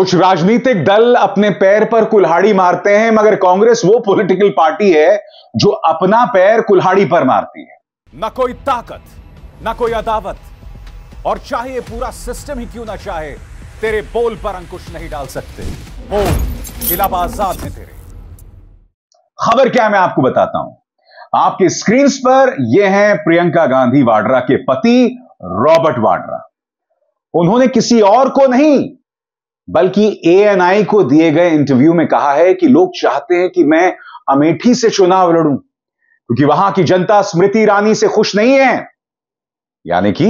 कुछ राजनीतिक दल अपने पैर पर कुल्हाड़ी मारते हैं मगर कांग्रेस वो पॉलिटिकल पार्टी है जो अपना पैर कुल्हाड़ी पर मारती है ना कोई ताकत ना कोई अदावत और चाहे पूरा सिस्टम ही क्यों ना चाहे तेरे बोल पर अंकुश नहीं डाल सकते बोल इलाहाबाद में तेरे खबर क्या मैं आपको बताता हूं आपके स्क्रीन पर यह है प्रियंका गांधी वाड्रा के पति रॉबर्ट वाड्रा उन्होंने किसी और को नहीं बल्कि आई को दिए गए इंटरव्यू में कहा है कि लोग चाहते हैं कि मैं अमेठी से चुनाव लड़ूं क्योंकि वहां की जनता स्मृति ईरानी से खुश नहीं है यानी कि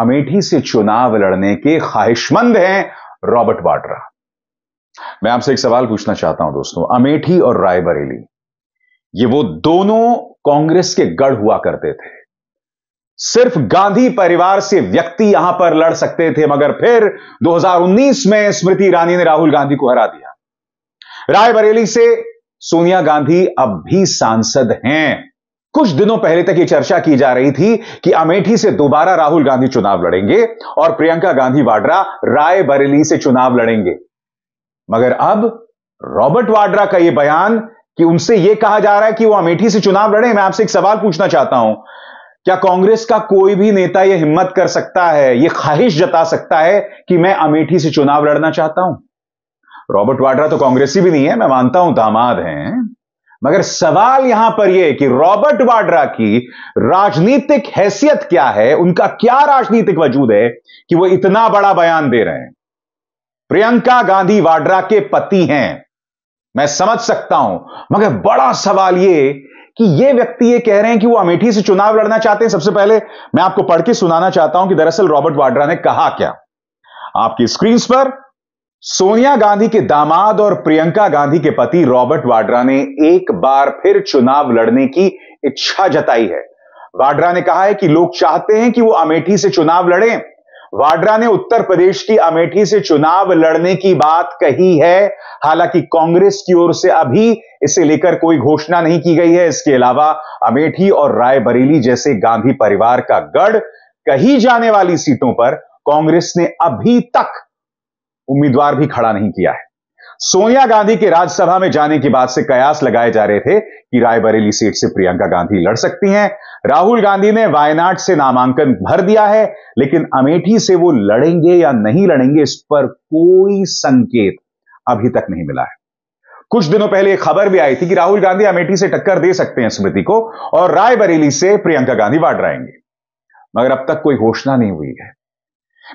अमेठी से चुनाव लड़ने के ख्वाहिशमंद हैं रॉबर्ट वाड्रा मैं आपसे एक सवाल पूछना चाहता हूं दोस्तों अमेठी और रायबरेली ये वो दोनों कांग्रेस के गढ़ हुआ करते थे सिर्फ गांधी परिवार से व्यक्ति यहां पर लड़ सकते थे मगर फिर 2019 में स्मृति ईरानी ने राहुल गांधी को हरा दिया रायबरेली से सोनिया गांधी अब भी सांसद हैं कुछ दिनों पहले तक यह चर्चा की जा रही थी कि अमेठी से दोबारा राहुल गांधी चुनाव लड़ेंगे और प्रियंका गांधी वाड्रा रायबरेली से चुनाव लड़ेंगे मगर अब रॉबर्ट वाड्रा का यह बयान कि उनसे यह कहा जा रहा है कि वो अमेठी से चुनाव लड़े मैं आपसे एक सवाल पूछना चाहता हूं क्या कांग्रेस का कोई भी नेता यह हिम्मत कर सकता है यह ख्वाहिश जता सकता है कि मैं अमेठी से चुनाव लड़ना चाहता हूं रॉबर्ट वाड्रा तो कांग्रेसी भी नहीं है मैं मानता हूं दामाद हैं मगर सवाल यहां पर यह कि रॉबर्ट वाड्रा की राजनीतिक हैसियत क्या है उनका क्या राजनीतिक वजूद है कि वह इतना बड़ा बयान दे रहे हैं प्रियंका गांधी वाड्रा के पति हैं मैं समझ सकता हूं मगर बड़ा सवाल यह कि ये व्यक्ति ये कह रहे हैं कि वो अमेठी से चुनाव लड़ना चाहते हैं सबसे पहले मैं आपको पढ़ के सुनाना चाहता हूं कि दरअसल रॉबर्ट वाड्रा ने कहा क्या आपकी स्क्रीन पर सोनिया गांधी के दामाद और प्रियंका गांधी के पति रॉबर्ट वाड्रा ने एक बार फिर चुनाव लड़ने की इच्छा जताई है वाड्रा ने कहा है कि लोग चाहते हैं कि वो अमेठी से चुनाव लड़ें वाड्रा ने उत्तर प्रदेश की अमेठी से चुनाव लड़ने की बात कही है हालांकि कांग्रेस की ओर से अभी इसे लेकर कोई घोषणा नहीं की गई है इसके अलावा अमेठी और रायबरेली जैसे गांधी परिवार का गढ़ कही जाने वाली सीटों पर कांग्रेस ने अभी तक उम्मीदवार भी खड़ा नहीं किया है सोनिया गांधी के राज्यसभा में जाने की बात से कयास लगाए जा रहे थे कि रायबरेली सीट से प्रियंका गांधी लड़ सकती हैं राहुल गांधी ने वायनाड से नामांकन भर दिया है लेकिन अमेठी से वो लड़ेंगे या नहीं लड़ेंगे इस पर कोई संकेत अभी तक नहीं मिला है कुछ दिनों पहले एक खबर भी आई थी कि राहुल गांधी अमेठी से टक्कर दे सकते हैं स्मृति को और रायबरेली से प्रियंका गांधी वाड्रा मगर अब तक कोई घोषणा नहीं हुई है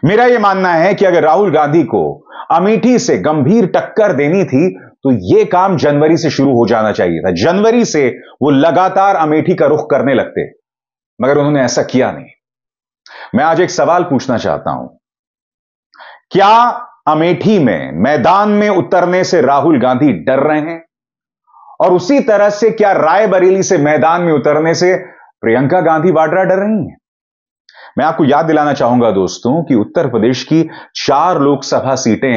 मेरा यह मानना है कि अगर राहुल गांधी को अमेठी से गंभीर टक्कर देनी थी तो यह काम जनवरी से शुरू हो जाना चाहिए था जनवरी से वो लगातार अमेठी का रुख करने लगते मगर उन्होंने ऐसा किया नहीं मैं आज एक सवाल पूछना चाहता हूं क्या अमेठी में मैदान में उतरने से राहुल गांधी डर रहे हैं और उसी तरह से क्या रायबरेली से मैदान में उतरने से प्रियंका गांधी वाड्रा डर रही हैं मैं आपको याद दिलाना चाहूंगा दोस्तों कि उत्तर प्रदेश की चार लोकसभा सीटें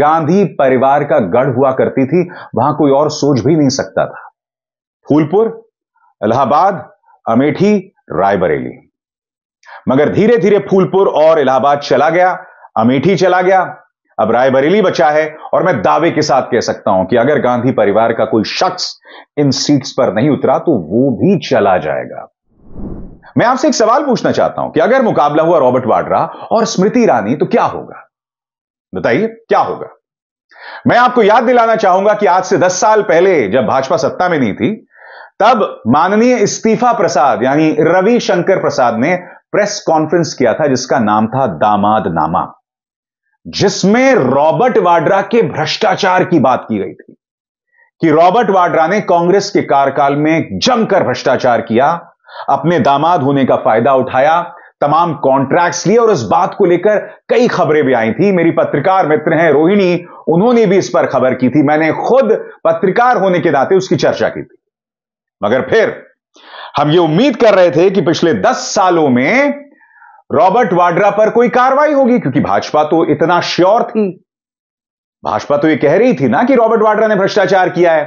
गांधी परिवार का गढ़ हुआ करती थी वहां कोई और सोच भी नहीं सकता था फूलपुर इलाहाबाद अमेठी रायबरेली मगर धीरे धीरे फूलपुर और इलाहाबाद चला गया अमेठी चला गया अब रायबरेली बचा है और मैं दावे के साथ कह सकता हूं कि अगर गांधी परिवार का कोई शख्स इन सीट्स पर नहीं उतरा तो वो भी चला जाएगा मैं आपसे एक सवाल पूछना चाहता हूं कि अगर मुकाबला हुआ रॉबर्ट वाड्रा और स्मृति ईरानी तो क्या होगा बताइए क्या होगा मैं आपको याद दिलाना चाहूंगा कि आज से 10 साल पहले जब भाजपा सत्ता में नहीं थी तब माननीय इस्तीफा प्रसाद यानी रविशंकर प्रसाद ने प्रेस कॉन्फ्रेंस किया था जिसका नाम था दामाद नामा जिसमें रॉबर्ट वाड्रा के भ्रष्टाचार की बात की गई थी कि रॉबर्ट वाड्रा ने कांग्रेस के कार्यकाल में जमकर भ्रष्टाचार किया अपने दामाद होने का फायदा उठाया तमाम कॉन्ट्रैक्ट्स लिए और इस बात को लेकर कई खबरें भी आई थी मेरी पत्रकार मित्र हैं रोहिणी उन्होंने भी इस पर खबर की थी मैंने खुद पत्रकार होने के नाते उसकी चर्चा की थी मगर फिर हम ये उम्मीद कर रहे थे कि पिछले दस सालों में रॉबर्ट वाड्रा पर कोई कार्रवाई होगी क्योंकि भाजपा तो इतना श्योर थी भाजपा तो ये कह रही थी ना कि रॉबर्ट वाड्रा ने भ्रष्टाचार किया है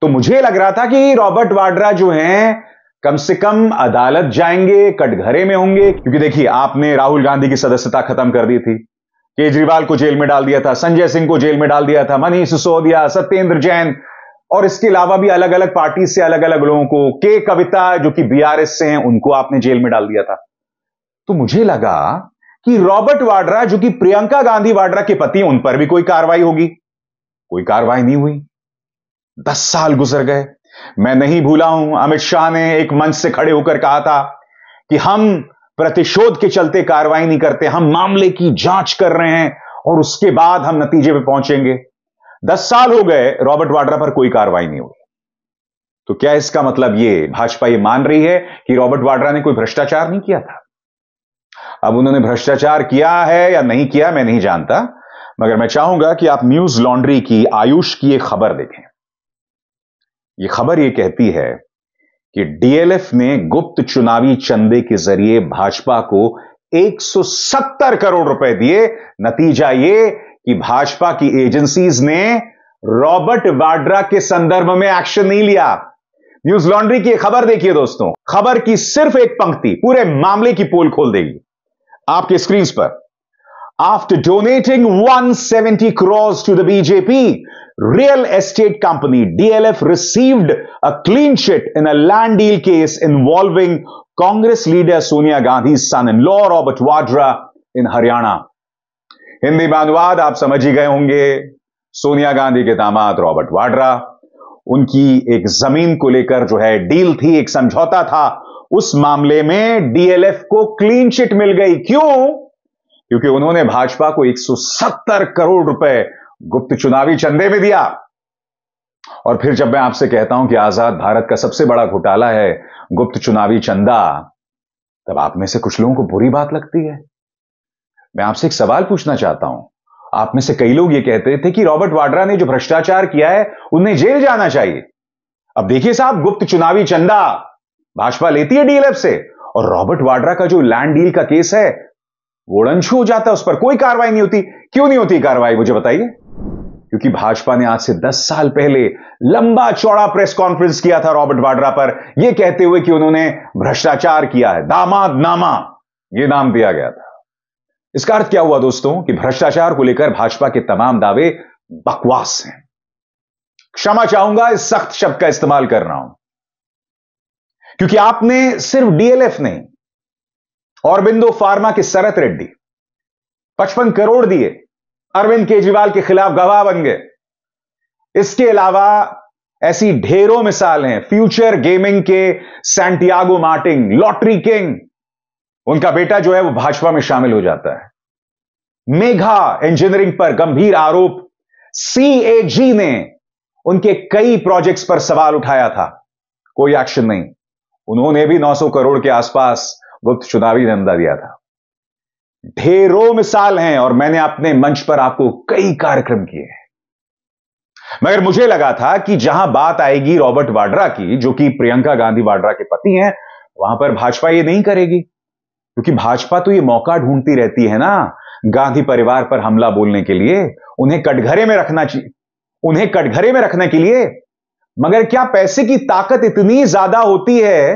तो मुझे लग रहा था कि रॉबर्ट वाड्रा जो हैं कम से कम अदालत जाएंगे कटघरे में होंगे क्योंकि देखिए आपने राहुल गांधी की सदस्यता खत्म कर दी थी केजरीवाल को जेल में डाल दिया था संजय सिंह को जेल में डाल दिया था मनीष सिसोदिया सत्येंद्र जैन और इसके अलावा भी अलग अलग पार्टी से अलग अलग लोगों को के कविता जो कि बीआरएस से हैं उनको आपने जेल में डाल दिया था तो मुझे लगा कि रॉबर्ट वाड्रा जो कि प्रियंका गांधी वाड्रा के पति उन पर भी कोई कार्रवाई होगी कोई कार्रवाई नहीं हुई दस साल गुजर गए मैं नहीं भूला हूं अमित शाह ने एक मंच से खड़े होकर कहा था कि हम प्रतिशोध के चलते कार्रवाई नहीं करते हम मामले की जांच कर रहे हैं और उसके बाद हम नतीजे पे पहुंचेंगे दस साल हो गए रॉबर्ट वाड्रा पर कोई कार्रवाई नहीं हुई तो क्या इसका मतलब ये भाजपा ये मान रही है कि रॉबर्ट वाड्रा ने कोई भ्रष्टाचार नहीं किया था अब उन्होंने भ्रष्टाचार किया है या नहीं किया मैं नहीं जानता मगर मैं चाहूंगा कि आप न्यूज लॉन्ड्री की आयुष की एक खबर देखें यह खबर यह कहती है कि डीएलएफ ने गुप्त चुनावी चंदे के जरिए भाजपा को 170 करोड़ रुपए दिए नतीजा ये कि भाजपा की एजेंसीज ने रॉबर्ट वाड्रा के संदर्भ में एक्शन नहीं लिया न्यूज लॉन्ड्री की खबर देखिए दोस्तों खबर की सिर्फ एक पंक्ति पूरे मामले की पोल खोल देगी आपके स्क्रीन पर after donating one seventy crore to the BJP real estate company DLF received a clean chit in a land deal case involving Congress leader Sonia Gandhi son in law Robert Vadra in Haryana Hindi में अनुवाद आप समझ ही गए होंगे सोनिया गांधी के दामाद रॉबर्ट वाड्रा उनकी एक जमीन को लेकर जो है डील थी एक समझौता था उस मामले में डीएलएफ को क्लीन चिट मिल गई क्यों क्योंकि उन्होंने भाजपा को 170 करोड़ रुपए गुप्त चुनावी चंदे में दिया और फिर जब मैं आपसे कहता हूं कि आजाद भारत का सबसे बड़ा घोटाला है गुप्त चुनावी चंदा तब आप में से कुछ लोगों को बुरी बात लगती है मैं आपसे एक सवाल पूछना चाहता हूं आप में से कई लोग ये कहते थे कि रॉबर्ट वाड्रा ने जो भ्रष्टाचार किया है उन्हें जेल जाना चाहिए अब देखिए साहब गुप्त चुनावी चंदा भाजपा लेती है डीएलएफ से और रॉबर्ट वाड्रा का जो लैंड डील का केस है वो डंशू हो जाता है उस पर कोई कार्रवाई नहीं होती क्यों नहीं होती कार्रवाई मुझे बताइए क्योंकि भाजपा ने आज से 10 साल पहले लंबा चौड़ा प्रेस कॉन्फ्रेंस किया था रॉबर्ट वाड्रा पर यह कहते हुए कि उन्होंने भ्रष्टाचार किया है दामाद नामा यह नाम दिया गया था इसका अर्थ क्या हुआ दोस्तों कि भ्रष्टाचार को लेकर भाजपा के तमाम दावे बकवास हैं क्षमा चाहूंगा इस सख्त शब्द का इस्तेमाल कर रहा हूं क्योंकि आपने सिर्फ डीएलएफ नहीं औरबिंदो फार्मा के शरत रेड्डी पचपन करोड़ दिए अरविंद केजरीवाल के खिलाफ गवाह बन गए इसके अलावा ऐसी ढेरों मिसाल हैं फ्यूचर गेमिंग के सैंटियागो मार्टिंग लॉटरी किंग उनका बेटा जो है वो भाजपा में शामिल हो जाता है मेघा इंजीनियरिंग पर गंभीर आरोप सीएजी ने उनके कई प्रोजेक्ट्स पर सवाल उठाया था कोई एक्शन नहीं उन्होंने भी 900 करोड़ के आसपास गुप्त चुनावी धंधा दिया था ढेरों मिसाल हैं और मैंने अपने मंच पर आपको कई कार्यक्रम किए हैं मगर मुझे लगा था कि जहां बात आएगी रॉबर्ट वाड्रा की जो कि प्रियंका गांधी वाड्रा के पति हैं वहां पर भाजपा ये नहीं करेगी क्योंकि भाजपा तो ये मौका ढूंढती रहती है ना गांधी परिवार पर हमला बोलने के लिए उन्हें कटघरे में रखना चाहिए उन्हें कटघरे में रखने के लिए मगर क्या पैसे की ताकत इतनी ज्यादा होती है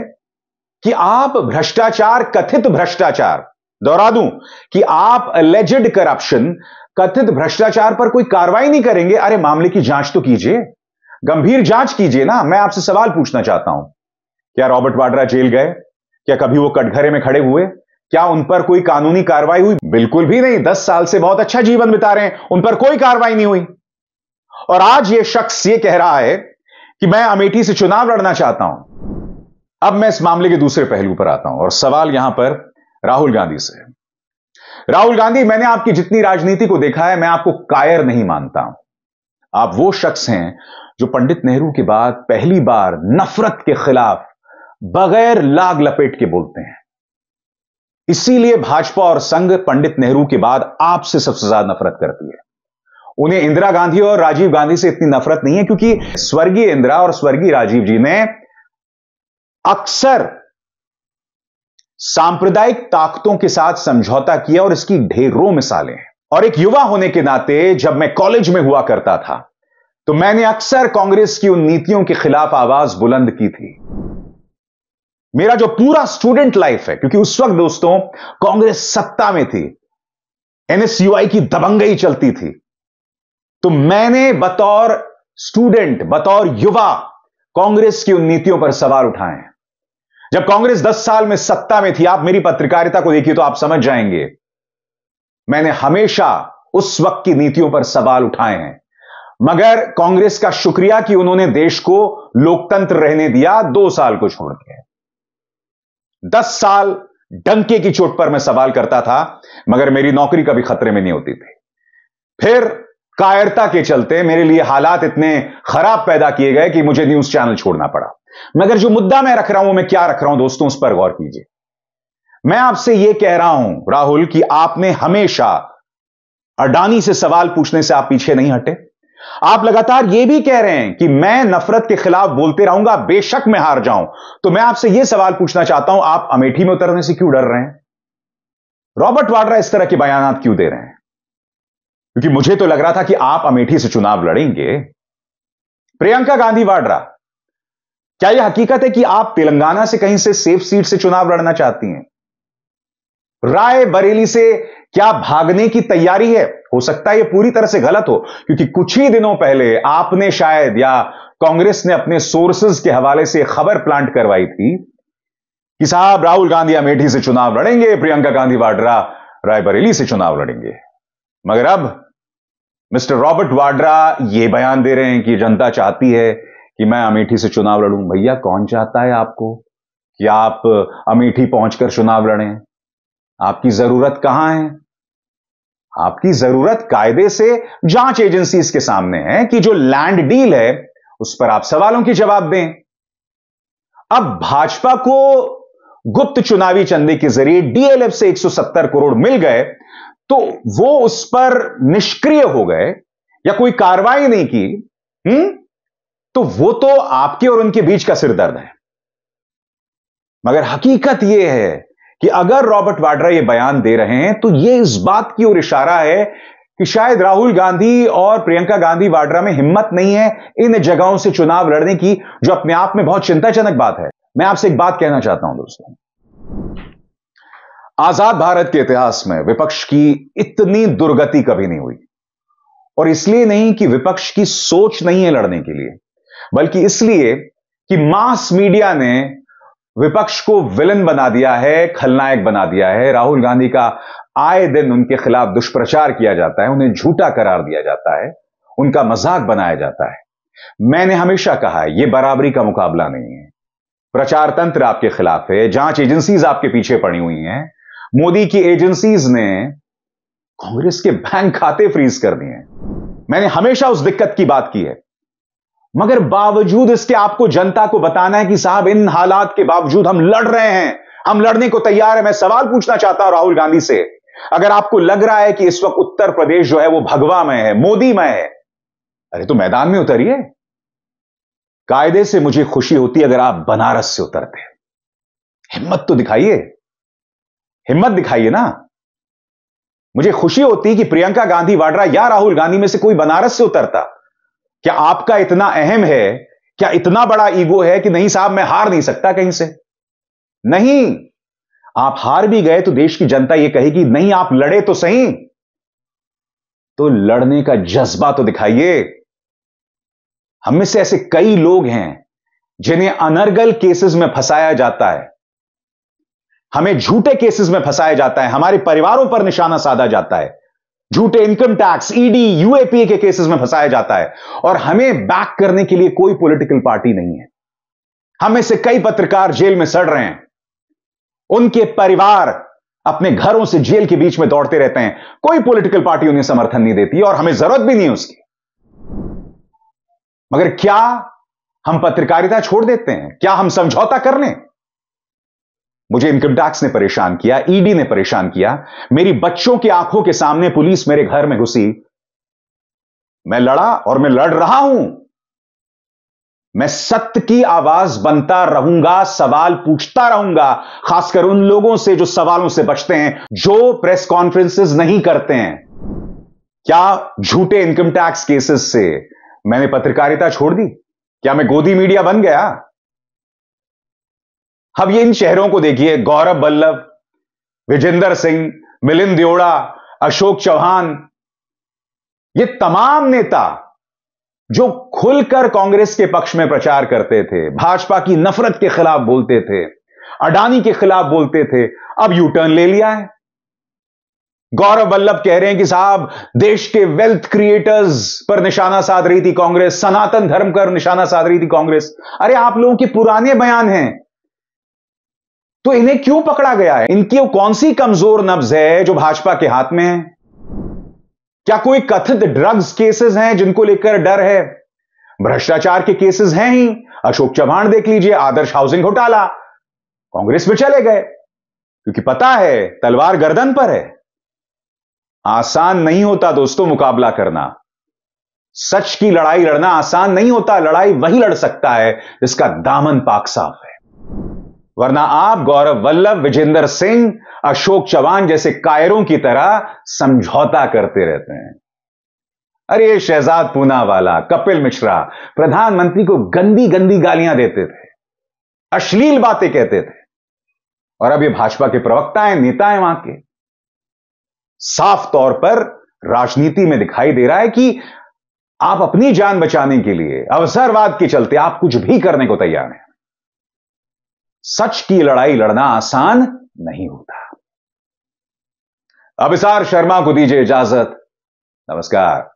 कि आप भ्रष्टाचार कथित भ्रष्टाचार दोहरा दूं कि आप अलेजेड करप्शन कथित भ्रष्टाचार पर कोई कार्रवाई नहीं करेंगे अरे मामले की जांच तो कीजिए गंभीर जांच कीजिए ना मैं आपसे सवाल पूछना चाहता हूं क्या रॉबर्ट वाड्रा जेल गए क्या कभी वो कटघरे में खड़े हुए क्या उन पर कोई कानूनी कार्रवाई हुई बिल्कुल भी नहीं दस साल से बहुत अच्छा जीवन बिता रहे हैं उन पर कोई कार्रवाई नहीं हुई और आज यह शख्स यह कह रहा है कि मैं अमेठी से चुनाव लड़ना चाहता हूं अब मैं इस मामले के दूसरे पहलू पर आता हूं और सवाल यहां पर राहुल गांधी से राहुल गांधी मैंने आपकी जितनी राजनीति को देखा है मैं आपको कायर नहीं मानता हूं आप वो शख्स हैं जो पंडित नेहरू के बाद पहली बार नफरत के खिलाफ बगैर लाग लपेट के बोलते हैं इसीलिए भाजपा और संघ पंडित नेहरू के बाद आपसे सबसे ज्यादा नफरत करती है उन्हें इंदिरा गांधी और राजीव गांधी से इतनी नफरत नहीं है क्योंकि स्वर्गीय इंदिरा और स्वर्गीय राजीव जी ने अक्सर सांप्रदायिक ताकतों के साथ समझौता किया और इसकी ढेरों मिसालें हैं और एक युवा होने के नाते जब मैं कॉलेज में हुआ करता था तो मैंने अक्सर कांग्रेस की उन नीतियों के खिलाफ आवाज बुलंद की थी मेरा जो पूरा स्टूडेंट लाइफ है क्योंकि उस वक्त दोस्तों कांग्रेस सत्ता में थी एनएसयूआई की दबंगई चलती थी तो मैंने बतौर स्टूडेंट बतौर युवा कांग्रेस की उन नीतियों पर सवाल उठाए जब कांग्रेस 10 साल में सत्ता में थी आप मेरी पत्रकारिता को देखिए तो आप समझ जाएंगे मैंने हमेशा उस वक्त की नीतियों पर सवाल उठाए हैं मगर कांग्रेस का शुक्रिया कि उन्होंने देश को लोकतंत्र रहने दिया दो साल को छोड़ के दस साल डंके की चोट पर मैं सवाल करता था मगर मेरी नौकरी कभी खतरे में नहीं होती थी फिर कायरता के चलते मेरे लिए हालात इतने खराब पैदा किए गए कि मुझे न्यूज चैनल छोड़ना पड़ा मगर जो मुद्दा मैं रख रहा हूं मैं क्या रख रहा हूं दोस्तों उस पर गौर कीजिए मैं आपसे यह कह रहा हूं राहुल कि आपने हमेशा अडानी से सवाल पूछने से आप पीछे नहीं हटे आप लगातार यह भी कह रहे हैं कि मैं नफरत के खिलाफ बोलते रहूंगा बेशक मैं हार जाऊं तो मैं आपसे यह सवाल पूछना चाहता हूं आप अमेठी में उतरने से क्यों डर रहे हैं रॉबर्ट वाड्रा इस तरह के बयान क्यों दे रहे हैं क्योंकि मुझे तो लग रहा था कि आप अमेठी से चुनाव लड़ेंगे प्रियंका गांधी वाड्रा क्या यह हकीकत है कि आप तेलंगाना से कहीं से सेफ सीट से चुनाव लड़ना चाहती हैं राय बरेली से क्या भागने की तैयारी है हो सकता है ये पूरी तरह से गलत हो क्योंकि कुछ ही दिनों पहले आपने शायद या कांग्रेस ने अपने सोर्सेज के हवाले से खबर प्लांट करवाई थी कि साहब राहुल गांधी अमेठी से चुनाव लड़ेंगे प्रियंका गांधी वाड्रा रायबरेली से चुनाव लड़ेंगे मगर अब मिस्टर रॉबर्ट वाड्रा यह बयान दे रहे हैं कि जनता चाहती है कि मैं अमेठी से चुनाव लड़ू भैया कौन चाहता है आपको कि आप अमेठी पहुंचकर चुनाव लड़ें आपकी जरूरत कहां है आपकी जरूरत कायदे से जांच एजेंसीज के सामने है कि जो लैंड डील है उस पर आप सवालों की जवाब दें अब भाजपा को गुप्त चुनावी चंदे के जरिए डीएलएफ से 170 करोड़ मिल गए तो वो उस पर निष्क्रिय हो गए या कोई कार्रवाई नहीं की हुँ? हम्म? तो वो तो आपके और उनके बीच का सिरदर्द है मगर हकीकत यह है कि अगर रॉबर्ट वाड्रा ये बयान दे रहे हैं तो ये इस बात की ओर इशारा है कि शायद राहुल गांधी और प्रियंका गांधी वाड्रा में हिम्मत नहीं है इन जगहों से चुनाव लड़ने की जो अपने आप में बहुत चिंताजनक बात है मैं आपसे एक बात कहना चाहता हूं दोस्तों आजाद भारत के इतिहास में विपक्ष की इतनी दुर्गति कभी नहीं हुई और इसलिए नहीं कि विपक्ष की सोच नहीं है लड़ने के लिए बल्कि इसलिए कि मास मीडिया ने विपक्ष को विलन बना दिया है खलनायक बना दिया है राहुल गांधी का आए दिन उनके खिलाफ दुष्प्रचार किया जाता है उन्हें झूठा करार दिया जाता है उनका मजाक बनाया जाता है मैंने हमेशा कहा है यह बराबरी का मुकाबला नहीं है प्रचार तंत्र आपके खिलाफ है जांच एजेंसीज आपके पीछे पड़ी हुई हैं मोदी की एजेंसीज ने कांग्रेस के बैंक खाते फ्रीज कर दिए हैं मैंने हमेशा उस दिक्कत की बात की है मगर बावजूद इसके आपको जनता को बताना है कि साहब इन हालात के बावजूद हम लड़ रहे हैं हम लड़ने को तैयार है मैं सवाल पूछना चाहता हूं राहुल गांधी से अगर आपको लग रहा है कि इस वक्त उत्तर प्रदेश जो है वो भगवा में है मोदी में है अरे तो मैदान में उतरिए कायदे से मुझे खुशी होती अगर आप बनारस से उतरते हिम्मत तो दिखाइए हिम्मत दिखाइए ना मुझे खुशी होती कि प्रियंका गांधी वाड्रा या राहुल गांधी में से कोई बनारस से उतरता क्या आपका इतना अहम है क्या इतना बड़ा ईगो है कि नहीं साहब मैं हार नहीं सकता कहीं से नहीं आप हार भी गए तो देश की जनता यह कहेगी नहीं आप लड़े तो सही तो लड़ने का जज्बा तो दिखाइए हम में से ऐसे कई लोग हैं जिन्हें अनर्गल केसेस में फंसाया जाता है हमें झूठे केसेस में फंसाया जाता है हमारे परिवारों पर निशाना साधा जाता है झूठे इनकम टैक्स ईडी यूएपीए के केसेस में फंसाया जाता है और हमें बैक करने के लिए कोई पॉलिटिकल पार्टी नहीं है हमें से कई पत्रकार जेल में सड़ रहे हैं उनके परिवार अपने घरों से जेल के बीच में दौड़ते रहते हैं कोई पॉलिटिकल पार्टी उन्हें समर्थन नहीं देती और हमें जरूरत भी नहीं उसकी मगर क्या हम पत्रकारिता छोड़ देते हैं क्या हम समझौता कर लें मुझे इनकम टैक्स ने परेशान किया ईडी ने परेशान किया मेरी बच्चों की आंखों के सामने पुलिस मेरे घर में घुसी मैं लड़ा और मैं लड़ रहा हूं मैं सत्य की आवाज बनता रहूंगा सवाल पूछता रहूंगा खासकर उन लोगों से जो सवालों से बचते हैं जो प्रेस कॉन्फ्रेंसेस नहीं करते हैं क्या झूठे इनकम टैक्स केसेस से मैंने पत्रकारिता छोड़ दी क्या मैं गोदी मीडिया बन गया अब ये इन शहरों को देखिए गौरव बल्लभ विजेंदर सिंह मिलिंद देवड़ा अशोक चौहान ये तमाम नेता जो खुलकर कांग्रेस के पक्ष में प्रचार करते थे भाजपा की नफरत के खिलाफ बोलते थे अडानी के खिलाफ बोलते थे अब यू टर्न ले लिया है गौरव बल्लभ कह रहे हैं कि साहब देश के वेल्थ क्रिएटर्स पर निशाना साध रही थी कांग्रेस सनातन धर्म पर निशाना साध रही थी कांग्रेस अरे आप लोगों के पुराने बयान हैं तो इन्हें क्यों पकड़ा गया है इनकी कौन सी कमजोर नब्ज है जो भाजपा के हाथ में है क्या कोई कथित ड्रग्स केसेस हैं जिनको लेकर डर है भ्रष्टाचार के केसेस हैं ही अशोक चव्हाण देख लीजिए आदर्श हाउसिंग घोटाला कांग्रेस में चले गए क्योंकि पता है तलवार गर्दन पर है आसान नहीं होता दोस्तों मुकाबला करना सच की लड़ाई लड़ना आसान नहीं होता लड़ाई वही लड़ सकता है जिसका दामन पाक साफ है वरना आप गौरव वल्लभ विजेंद्र सिंह अशोक चौहान जैसे कायरों की तरह समझौता करते रहते हैं अरे शहजाद पूना वाला कपिल मिश्रा प्रधानमंत्री को गंदी गंदी गालियां देते थे अश्लील बातें कहते थे और अब ये भाजपा के प्रवक्ता हैं नेता हैं वहां के साफ तौर पर राजनीति में दिखाई दे रहा है कि आप अपनी जान बचाने के लिए अवसरवाद के चलते आप कुछ भी करने को तैयार हैं सच की लड़ाई लड़ना आसान नहीं होता अभिसार शर्मा को दीजिए इजाजत नमस्कार